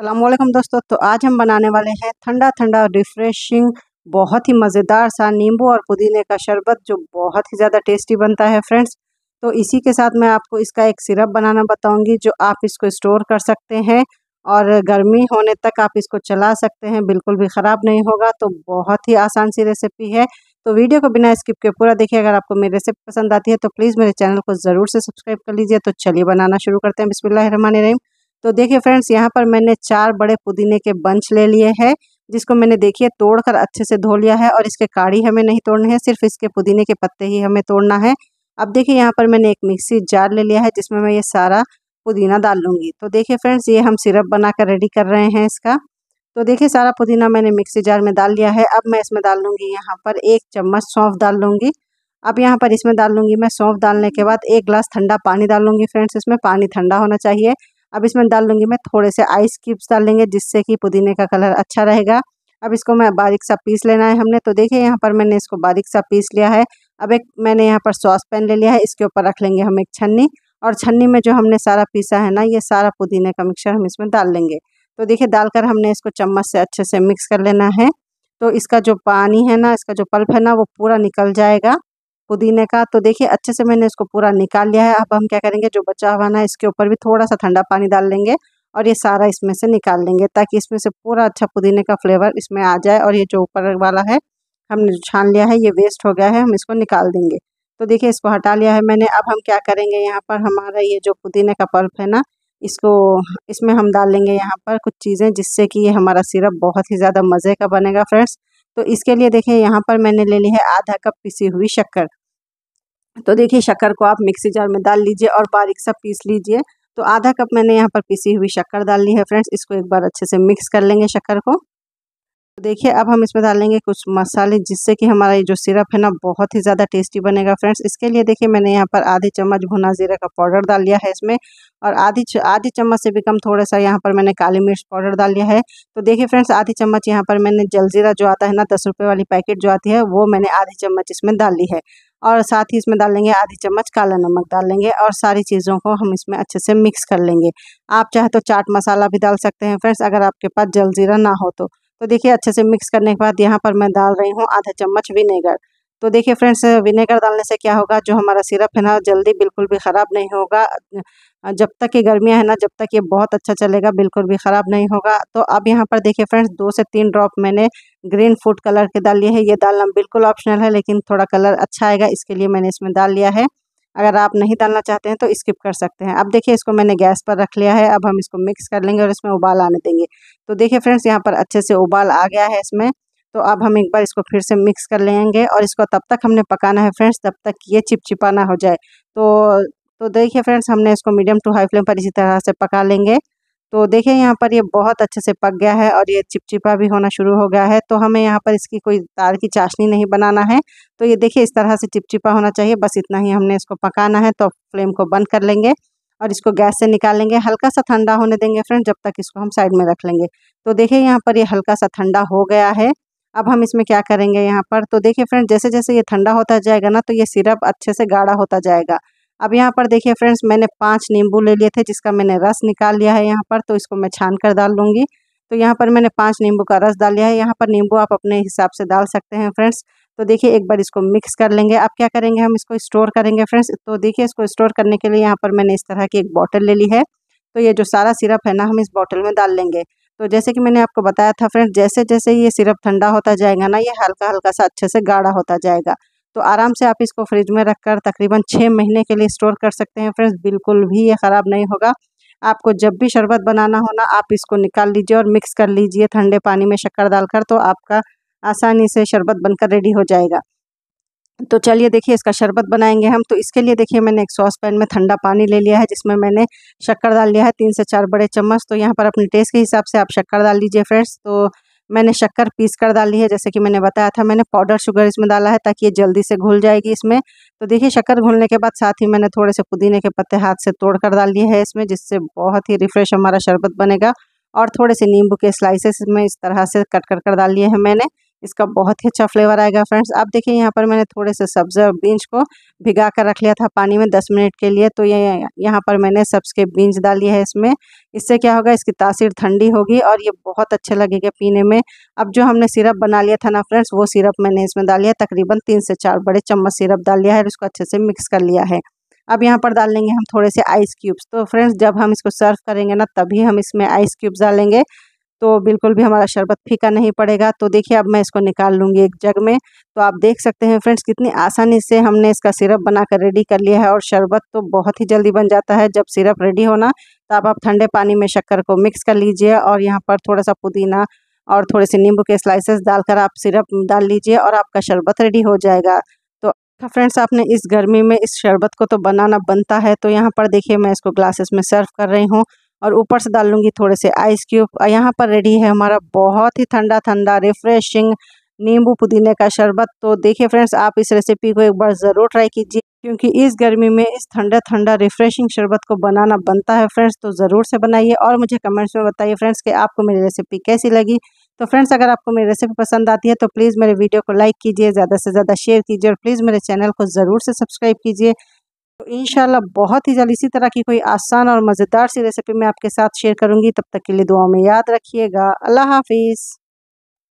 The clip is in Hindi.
अल्लाम दोस्तों तो आज हम बनाने वाले हैं ठंडा ठंडा रिफ़्रेशिंग बहुत ही मज़ेदार सा नींबू और पुदीने का शरबत जो बहुत ही ज़्यादा टेस्टी बनता है फ्रेंड्स तो इसी के साथ मैं आपको इसका एक सिरप बनाना बताऊंगी जो आप इसको स्टोर कर सकते हैं और गर्मी होने तक आप इसको चला सकते हैं बिल्कुल भी ख़राब नहीं होगा तो बहुत ही आसान सी रेसिपी है तो वीडियो को बिना स्किप के पूरा देखिए अगर आपको मेरी रेसिपी पसंद आती है तो प्लीज़ मेरे चैनल को ज़रूर से सब्सक्राइब कर लीजिए तो चलिए बनाना शुरू करते हैं बिस्मिल्लाम रहीम तो देखिए फ्रेंड्स यहाँ पर मैंने चार बड़े पुदीने के बंच ले लिए हैं जिसको मैंने देखिए तोड़कर अच्छे से धो लिया है और इसके काढ़ी हमें नहीं तोड़नी है सिर्फ इसके पुदीने के पत्ते ही हमें तोड़ना है अब देखिए यहाँ पर मैंने एक मिक्सी जार ले लिया है जिसमें मैं ये सारा पुदीना डाल लूँगी तो देखिए फ्रेंड्स ये हम सिरप बनाकर रेडी कर रहे हैं इसका तो देखिए सारा पुदीना मैंने मिक्सी जार में डाल लिया है अब मैं इसमें डाल लूँगी यहाँ पर एक चम्मच सौंफ डाल लूँगी अब यहाँ पर इसमें डाल लूँगी मैं सौंफ डालने के बाद एक गिलास ठंडा पानी डाल लूँगी फ्रेंड्स इसमें पानी ठंडा होना चाहिए अब इसमें डाल लूँगी मैं थोड़े से आइस क्यूब्स डाल लेंगे जिससे कि पुदीने का कलर अच्छा रहेगा अब इसको मैं बारीक सा पीस लेना है हमने तो देखिए यहाँ पर मैंने इसको बारीक सा पीस लिया है अब एक मैंने यहाँ पर सॉस पैन ले लिया है इसके ऊपर रख लेंगे हम एक छन्नी और छन्नी में जो हमने सारा पीसा है ना ये सारा पुदीने का मिक्सचर हम इसमें डाल लेंगे तो देखिए डालकर हमने इसको चम्मच से अच्छे से मिक्स कर लेना है तो इसका जो पानी है ना इसका जो पल्प है ना वो पूरा निकल जाएगा पुदीने का तो देखिए अच्छे से मैंने इसको पूरा निकाल लिया है अब हम क्या करेंगे जो बचा हुआ ना इसके ऊपर भी थोड़ा सा ठंडा पानी डाल लेंगे और ये सारा इसमें से निकाल लेंगे ताकि इसमें से पूरा अच्छा पुदीने का फ्लेवर इसमें आ जाए और ये जो ऊपर वाला है हमने छान लिया है ये वेस्ट हो गया है हम इसको निकाल देंगे तो देखिए इसको हटा लिया है मैंने अब हम क्या करेंगे यहाँ पर हमारा ये जो पुदीने का पल्प है ना इसको इसमें हम डाल लेंगे यहाँ पर कुछ चीज़ें जिससे कि ये हमारा सिरप बहुत ही ज़्यादा मज़े का बनेगा फ्रेंड्स तो इसके लिए देखिए यहाँ पर मैंने ले ली है आधा कप पिसी हुई शक्कर तो देखिए शक्कर को आप मिक्सी जार में डाल लीजिए और बारीक सा पीस लीजिए तो आधा कप मैंने यहाँ पर पीसी हुई शक्कर डाल ली है फ्रेंड्स इसको एक बार अच्छे से मिक्स कर लेंगे शक्कर को तो देखिए अब हम इसमें डालेंगे कुछ मसाले जिससे कि हमारा ये जो सिरप है ना बहुत ही ज़्यादा टेस्टी बनेगा फ्रेंड्स इसके लिए देखिए मैंने यहाँ पर आधी चम्मच भुना जीरा का पाउडर डाल लिया है इसमें और आधी आधी चम्मच से भी कम थोड़ा सा यहाँ पर मैंने काली मिर्च पाउडर डाल लिया है तो देखिए फ्रेंड्स आधी चम्मच यहाँ पर मैंने जलजीरा जो आता है ना दस रुपये वाली पैकेट जो आती है वो मैंने आधी चम्मच इसमें डाल ली है और साथ ही इसमें डाल लेंगे आधी चम्मच काला नमक डाल लेंगे और सारी चीज़ों को हम इसमें अच्छे से मिक्स कर लेंगे आप चाहे तो चाट मसाला भी डाल सकते हैं फ्रेंड्स अगर आपके पास जलजीरा ना हो तो तो देखिए अच्छे से मिक्स करने के बाद यहाँ पर मैं डाल रही हूँ आधा चम्मच विनेगर तो देखिए फ्रेंड्स विनेगर डालने से क्या होगा जो हमारा सिरप है ना जल्दी बिल्कुल भी ख़राब नहीं होगा जब तक ये गर्मियाँ है ना जब तक ये बहुत अच्छा चलेगा बिल्कुल भी ख़राब नहीं होगा तो अब यहाँ पर देखिए फ्रेंड्स दो से तीन ड्रॉप मैंने ग्रीन फूड कलर के डाल लिए है ये डालना बिल्कुल ऑप्शनल है लेकिन थोड़ा कलर अच्छा आएगा इसके लिए मैंने इसमें डाल लिया है अगर आप नहीं डालना चाहते हैं तो स्किप कर सकते हैं अब देखिए इसको मैंने गैस पर रख लिया है अब हम इसको मिक्स कर लेंगे और इसमें उबाल आने देंगे तो देखिए फ्रेंड्स यहाँ पर अच्छे से उबाल आ गया है इसमें तो अब हम एक बार इसको फिर से मिक्स कर लेंगे और इसको तब तक हमने पकाना है फ्रेंड्स तब तक ये चिपचिपा ना हो जाए तो तो देखिए फ्रेंड्स हमने इसको मीडियम टू हाई फ्लेम पर इसी तरह से पका लेंगे तो देखिए यहाँ पर ये बहुत अच्छे से पक गया है और ये चिपचिपा भी होना शुरू हो गया है तो हमें यहाँ पर इसकी कोई तार की चाशनी नहीं बनाना है तो ये देखिए इस तरह से चिपचिपा होना चाहिए बस इतना ही हमने इसको पकाना है तो फ्लेम को बंद कर लेंगे और इसको गैस से निकालेंगे हल्का सा ठंडा होने देंगे फ्रेंड जब तक इसको हम साइड में रख लेंगे तो देखिए यहाँ पर ये हल्का सा ठंडा हो गया है अब हम इसमें क्या करेंगे यहाँ पर तो देखिए फ्रेंड जैसे जैसे ये ठंडा होता जाएगा ना तो ये सिरप अच्छे से गाढ़ा होता जाएगा अब यहाँ पर देखिए फ्रेंड्स मैंने पांच नींबू ले लिए थे जिसका मैंने रस निकाल लिया है यहाँ पर तो इसको मैं छान कर डाल लूँगी तो यहाँ पर मैंने पांच नींबू का रस डाल लिया है यहाँ पर नींबू आप अपने हिसाब से डाल सकते हैं फ्रेंड्स तो देखिए एक बार इसको मिक्स कर लेंगे अब क्या करेंगे हम इसको स्टोर करेंगे फ्रेंड्स तो देखिए इसको स्टोर करने के लिए यहाँ पर मैंने इस तरह की एक बॉटल ले ली है तो ये जो सारा सिरप है ना हम इस बॉटल में डाल लेंगे तो जैसे कि मैंने आपको बताया था फ्रेंड्स जैसे जैसे ये सिरप ठंडा होता जाएगा ना ये हल्का हल्का सा अच्छे से गाढ़ा होता जाएगा तो आराम से आप इसको फ्रिज में रख कर तकरीबन छः महीने के लिए स्टोर कर सकते हैं फ्रेंड्स बिल्कुल भी ये ख़राब नहीं होगा आपको जब भी शरबत बनाना हो ना आप इसको निकाल लीजिए और मिक्स कर लीजिए ठंडे पानी में शक्कर डालकर तो आपका आसानी से शरबत बनकर रेडी हो जाएगा तो चलिए देखिए इसका शरबत बनाएंगे हम तो इसके लिए देखिए मैंने एक सॉस पैन में ठंडा पानी ले लिया है जिसमें मैंने शक्कर डाल लिया है तीन से चार बड़े चम्मच तो यहाँ पर अपने टेस्ट के हिसाब से आप शक्कर डाल लीजिए फ्रेंड्स तो मैंने शक्कर पीस कर डाली है जैसे कि मैंने बताया था मैंने पाउडर शुगर इसमें डाला है ताकि ये जल्दी से घुल जाएगी इसमें तो देखिए शक्कर घुलने के बाद साथ ही मैंने थोड़े से पुदीने के पत्ते हाथ से तोड़ कर डाल दिए है इसमें जिससे बहुत ही रिफ्रेश हमारा शरबत बनेगा और थोड़े से नींबू के स्लाइसेस में इस तरह से कट कर कर डाल लिए हैं मैंने इसका बहुत ही अच्छा फ्लेवर आएगा फ्रेंड्स आप देखिए यहाँ पर मैंने थोड़े से सब्ज़ बीन्स को भिगा कर रख लिया था पानी में दस मिनट के लिए तो ये यह, यहाँ पर मैंने सब्ज़ के बीज डाली है इसमें इससे क्या होगा इसकी तासीर ठंडी होगी और ये बहुत अच्छे लगेगा पीने में अब जो हमने सिरप बना लिया था ना फ्रेंड्स वो सिरप मैंने इसमें डाल लिया तकरीबन तीन से चार बड़े चम्मच सिरप डाल लिया है और उसको अच्छे से मिक्स कर लिया है अब यहाँ पर डाल लेंगे हम थोड़े से आइस क्यूब्स तो फ्रेंड्स जब हम इसको सर्व करेंगे ना तभी हम इसमें आइस क्यूब्स डालेंगे तो बिल्कुल भी हमारा शरबत फीका नहीं पड़ेगा तो देखिए अब मैं इसको निकाल लूँगी एक जग में तो आप देख सकते हैं फ्रेंड्स कितनी आसानी से हमने इसका सिरप बनाकर रेडी कर लिया है और शरबत तो बहुत ही जल्दी बन जाता है जब सिरप रेडी होना तब तो आप ठंडे पानी में शक्कर को मिक्स कर लीजिए और यहाँ पर थोड़ा सा पुदीना और थोड़े से नींबू के स्लाइसेस डालकर आप सिरप डाल लीजिए और आपका शरबत रेडी हो जाएगा तो फ्रेंड्स आपने इस गर्मी में इस शरबत को तो बनाना बनता है तो यहाँ पर देखिए मैं इसको ग्लासेस में सर्व कर रही हूँ और ऊपर से डाल लूँगी थोड़े से आइस क्यूब यहाँ पर रेडी है हमारा बहुत ही ठंडा ठंडा रिफ्रेशिंग नींबू पुदीने का शरबत तो देखिए फ्रेंड्स आप इस रेसिपी को एक बार ज़रूर ट्राई कीजिए क्योंकि इस गर्मी में इस ठंडा ठंडा रिफ्रेशिंग शरबत को बनाना बनता है फ्रेंड्स तो ज़रूर से बनाइए और मुझे कमेंट्स में बताइए फ्रेंड्स कि आपको मेरी रेसिपी कैसी लगी तो फ्रेंड्स अगर आपको मेरी रेसिपी पसंद आती है तो प्लीज़ मेरे वीडियो को लाइक कीजिए ज़्यादा से ज़्यादा शेयर कीजिए और प्लीज़ मेरे चैनल को ज़रूर से सब्सक्राइब कीजिए तो इन बहुत ही जल्द इसी तरह की कोई आसान और मज़ेदार सी रेसिपी मैं आपके साथ शेयर करूँगी तब तक के लिए दुआओं में याद रखिएगा अल्लाह हाफिज़